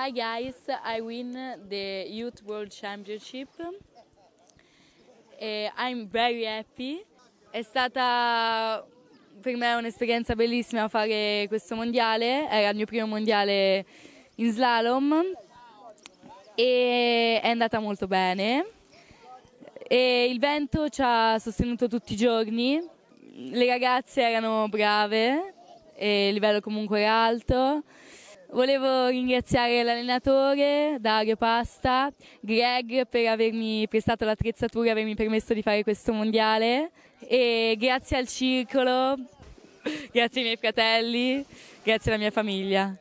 Hi guys, I win the Youth World Championship. E I'm very happy. È stata per me un'esperienza bellissima fare questo mondiale, era il mio primo mondiale in slalom e è andata molto bene. E il vento ci ha sostenuto tutti i giorni, le ragazze erano brave, e il livello comunque era alto. Volevo ringraziare l'allenatore Dario Pasta, Greg per avermi prestato l'attrezzatura e avermi permesso di fare questo mondiale e grazie al circolo, grazie ai miei fratelli, grazie alla mia famiglia.